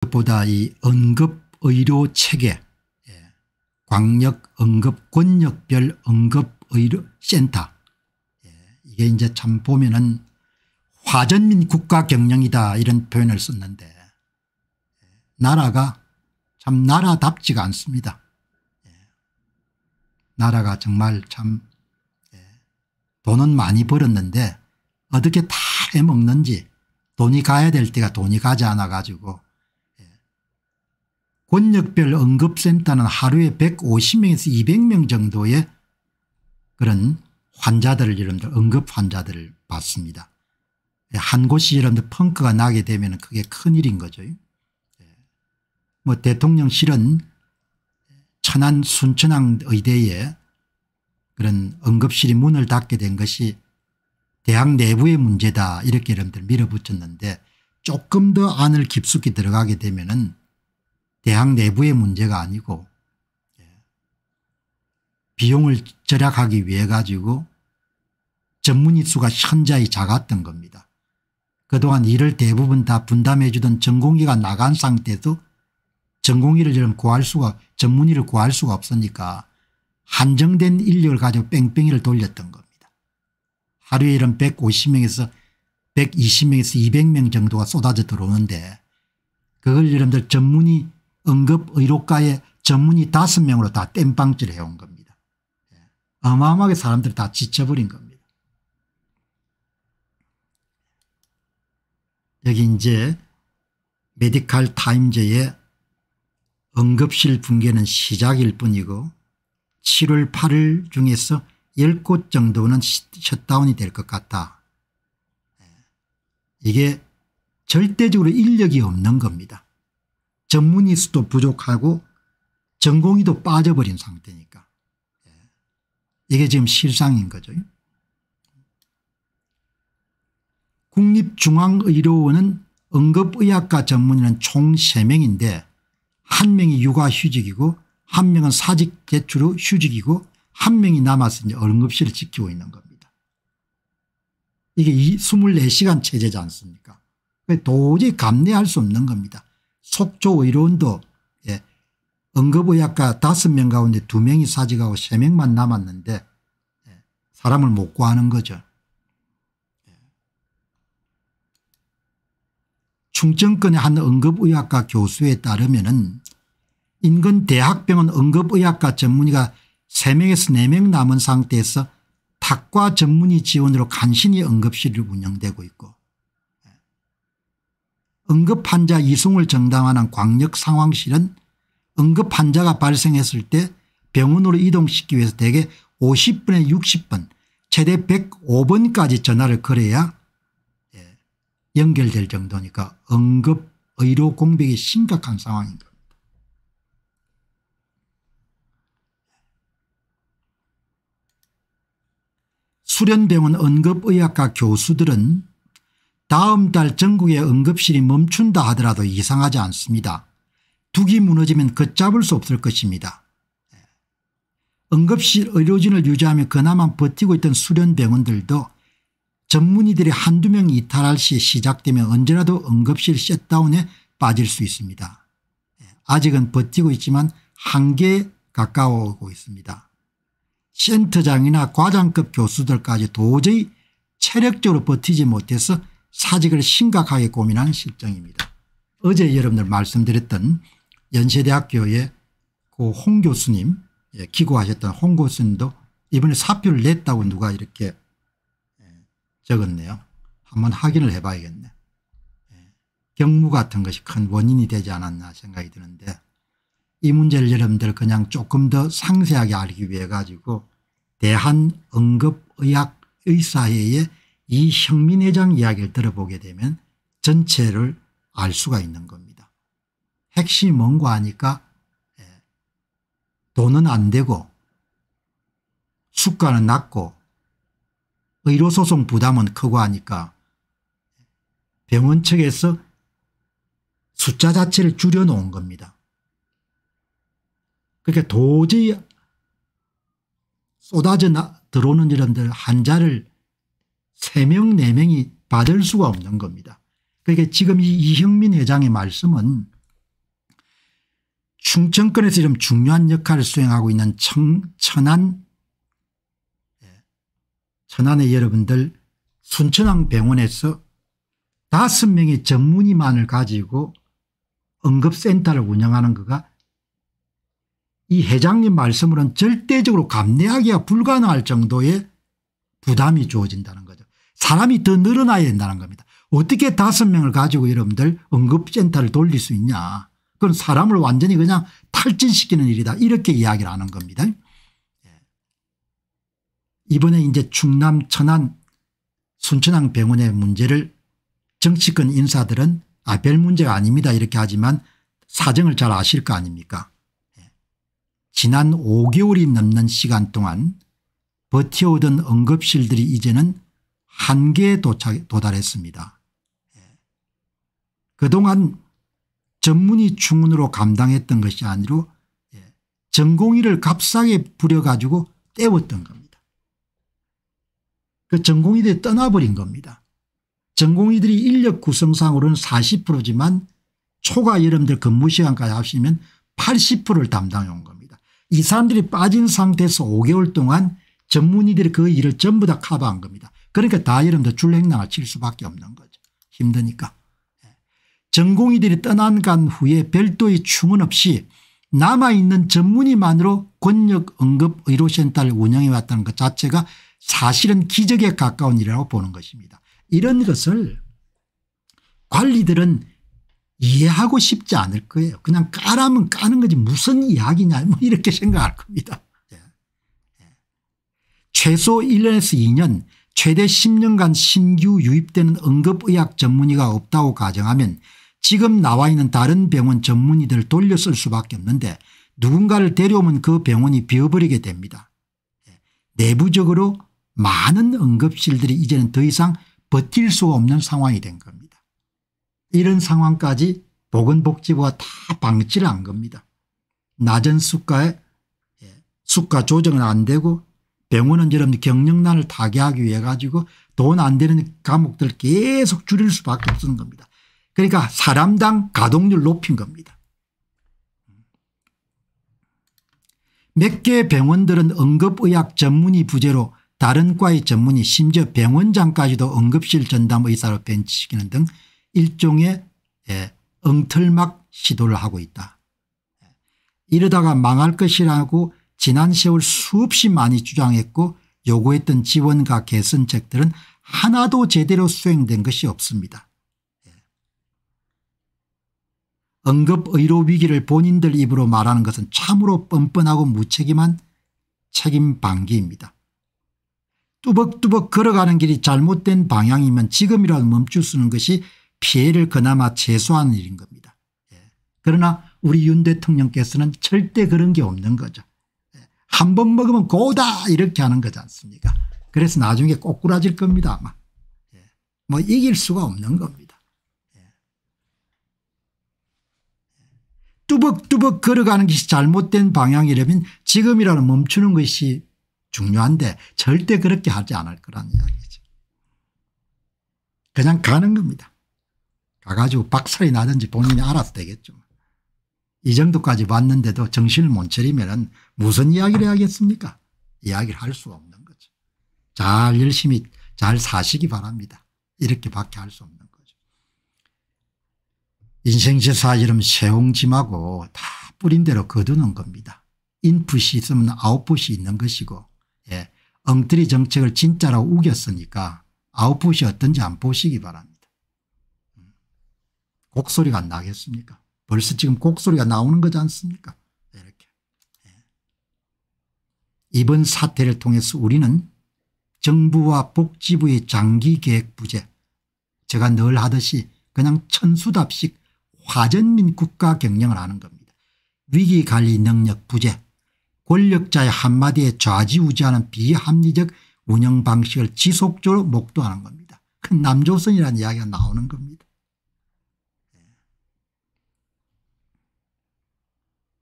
그엇보다이 응급의료 체계 예, 광역 응급 권역별 응급 의료 센터 예, 이게 이제 참 보면은 화전민 국가 경영이다 이런 표현을 썼는데 예, 나라가 참 나라답지가 않습니다. 나라가 정말 참 돈은 많이 벌었는데 어떻게 다 해먹는지 돈이 가야 될 때가 돈이 가지 않아 가지고 권역별 응급센터는 하루에 150명에서 200명 정도의 그런 환자들을 여러분들 응급 환자들을 봤습니다. 예, 한 곳이 여러분들 펑크가 나게 되면 그게 큰일인 거죠. 예. 뭐 대통령실은 천안 순천항 의대에 그런 응급실이 문을 닫게 된 것이 대학 내부의 문제다 이렇게 여러분들 밀어붙였는데 조금 더 안을 깊숙이 들어가게 되면은 대학 내부의 문제가 아니고 예, 비용을 절약하기 위해 가지고 전문의 수가 현저히 작았던 겁니다. 그동안 일을 대부분 다 분담해 주던 전공의가 나간 상태도 전공의를 구할 수가 전문의를 구할 수가 없으니까 한정된 인력을 가지고 뺑뺑이를 돌렸던 겁니다. 하루에 이런 150명에서 120명에서 200명 정도가 쏟아져 들어오는데 그걸 여러분들 전문의 응급의료과의 전문의 5 명으로 다 땜빵질 해온 겁니다. 예. 어마어마하게 사람들 이다 지쳐버린 겁니다. 여기 이제 메디칼 타임즈의 응급실 붕괴는 시작일 뿐이고 7월 8일 중에서 10곳 정도는 셧다운이 될 것 같다. 예. 이게 절대적으로 인력이 없는 겁니다. 전문의수도 부족하고 전공의도 빠져버린 상태니까 예. 이게 지금 실상인 거죠. 국립중앙의료원은 응급의학과 전문의는 총 3명인데 한명이 육아휴직이고 한명은 사직 제출 후 휴직이고 한명이 남아서 이제 응급실을 지키고 있는 겁니다. 이게 이 24시간 체제지 않습니까 도저히 감내할 수 없는 겁니다. 속조의료원도 예, 응급의학과 다섯 명 가운데 두명이 사직하고 세명만 남았는데 예, 사람을 못 구하는 거죠. 예. 충청권의 한 응급의학과 교수에 따르면 인근 대학병원 응급의학과 전문의가 3명에서 4명 남은 상태에서 탁과 전문의 지원으로 간신히 응급실이 운영되고 있고 응급환자 이송을 정당화하는 광역상황실은 응급환자가 발생했을 때 병원으로 이동시키기 위해서 대개 50분에 60분 최대 105번까지 전화를 걸어야 예, 연결될 정도니까 응급 의료 공백이 심각한 상황인 겁니다. 수련병원 응급의학과 교수들은 다음 달 전국의 응급실이 멈춘다 하더라도 이상하지 않습니다. 두기 무너지면 걷잡을 수 없을 것입니다. 예. 응급실 의료진을 유지하며 그나마 버티고 있던 수련병원들도 전문의들이 한두 명 이탈할 시 시작되면 언제라도 응급실 셧다운에 빠질 수 있습니다. 예. 아직은 버티고 있지만 한계에 가까워오고 있습니다. 센터장이나 과장급 교수들까지 도저히 체력적으로 버티지 못해서 사직을 심각하게 고민한 실정입니다. 어제 여러분들 말씀드렸던 연세대학교의 그 홍 교수님 예, 기고하셨던 홍 교수님도 이번에 사표를 냈다고 누가 이렇게 예, 적었네요. 한번 확인을 해봐야겠네. 예, 경무 같은 것이 큰 원인이 되지 않았나 생각이 드는데 이 문제를 여러분들 그냥 조금 더 상세하게 알기 위해 가지고 대한응급의학의사회의 이 혁민회장 이야기를 들어보게 되면 전체를 알 수가 있는 겁니다. 핵심이 뭔가 하니까 예, 돈은 안 되고 수가는 낮고 의료소송 부담은 크고 하니까 병원 측에서 숫자 자체를 줄여놓은 겁니다. 그렇게 러니까 도저히 쏟아져 들어오는 이런들 환자를 3명 4명이 받을 수가 없는 겁니다. 그러니까 지금 이 이형민 회장의 말씀은 충청권에서 좀 중요한 역할을 수행하고 있는 청, 천안 예, 천안의 여러분들 순천항 병원에서 다섯 명의 전문의만을 가지고 응급센터를 운영하는 그가 이 회장님 말씀으로는 절대적으로 감내하기가 불가능할 정도의 부담이 주어진다는 거죠. 사람이 더 늘어나야 된다는 겁니다. 어떻게 다섯 명을 가지고 여러분들 응급센터를 돌릴 수 있냐. 그건 사람을 완전히 그냥 탈진시키는 일이다. 이렇게 이야기를 하는 겁니다. 예. 이번에 이제 충남 천안 순천항 병원의 문제를 정치권 인사들은 아 별 문제가 아닙니다 이렇게 하지만 사정을 잘 아실 거 아닙니까 예. 지난 5개월이 넘는 시간 동안 버텨오던 응급실들이 이제는 한계에 도착, 도달했습니다. 예. 그동안 전문의 충원으로 감당했던 것이 아니로 예, 전공의를 값싸게 부려가지고 때웠던 겁니다. 그 전공의들이 떠나버린 겁니다. 전공의들이 인력 구성상으로는 40%지만 초과 여름들 근무시간까지 합치면 80%를 담당해온 겁니다. 이 사람들이 빠진 상태에서 5개월 동안 전문의들이 그 일을 전부 다 커버한 겁니다. 그러니까 다 여러분들 줄행랑을 칠 수밖에 없는 거죠. 힘드니까. 예. 전공의들이 떠난 간 후에 별도의 충원 없이 남아있는 전문의만으로 권력 응급 의료센터를 운영해 왔다는 것 자체가 사실은 기적에 가까운 일이라고 보는 것입니다. 이런 것을 관리들은 이해하고 싶지 않을 거예요. 그냥 까라면 까는 거지 무슨 이야기냐 뭐 이렇게 생각할 겁니다. 예. 예. 최소 1년에서 2년 최대 10년간 신규 유입되는 응급의학 전문의가 없다고 가정하면 지금 나와 있는 다른 병원 전문의들을 돌려 쓸 수밖에 없는데 누군가를 데려오면 그 병원이 비어버리게 됩니다. 예, 내부적으로 많은 응급실들이 이제는 더 이상 버틸 수 없는 상황이 된 겁니다. 이런 상황까지 보건복지부가 다 방치를 한 겁니다. 낮은 수가에 예, 수가 조정은 안 되고 병원은 저런 경영난을 타개하기 위해 가지고 돈 안 되는 과목들 계속 줄일 수밖에 없는 겁니다. 그러니까 사람당 가동률 높인 겁니다. 몇 개 병원들은 응급의학 전문의 부재로 다른 과의 전문의 심지어 병원장까지도 응급실 전담 의사로 벤치시키는 등 일종의 예, 엉틀막 시도를 하고 있다. 이러다가 망할 것이라고 지난 세월 수없이 많이 주장했고 요구했던 지원과 개선책들은 하나도 제대로 수행된 것이 없습니다. 응급의료 예. 위기를 본인들 입으로 말하는 것은 참으로 뻔뻔하고 무책임한 책임 방기입니다. 뚜벅뚜벅 걸어가는 길이 잘못된 방향이면 지금이라도 멈출 는 것이 피해를 그나마 최소한 일인 겁니다. 예. 그러나 우리 윤 대통령께서는 절대 그런 게 없는 거죠. 한번 먹으면 고다 이렇게 하는 거지 않습니까 그래서 나중에 꼬꾸라질 겁니다 아마 예. 뭐 이길 수가 없는 겁니다 예. 뚜벅뚜벅 걸어가는 것이 잘못된 방향이라면 지금이라도 멈추는 것이 중요한데 절대 그렇게 하지 않을 거라는 이야기죠 그냥 가는 겁니다 가가지고 박살이 나든지 본인이 알아서 되겠죠 뭐. 이 정도까지 왔는데도 정신을 못 차리면 무슨 이야기를 하겠습니까 이야기를 할 수 없는 거죠. 잘 열심히 잘 사시기 바랍니다. 이렇게밖에 할 수 없는 거죠. 인생제사처름 세옹짐하고 다 뿌린 대로 거두는 겁니다. 인풋이 있으면 아웃풋이 있는 것이고 예. 엉터리 정책을 진짜로 우겼으니까 아웃풋이 어떤지 안 보시기 바랍니다. 음. 곡소리가 안 나겠습니까 벌써 지금 곡소리가 나오는 거지 않습니까 이렇게 예. 이번 사태를 통해서 우리는 정부와 복지부의 장기계획 부재 제가 늘 하듯이 그냥 천수답식 화전민 국가 경영을 하는 겁니다. 위기관리 능력 부재 권력자의 한마디에 좌지우지하는 비합리적 운영 방식을 지속적으로 목도하는 겁니다. 그 남조선이라는 이야기가 나오는 겁니다.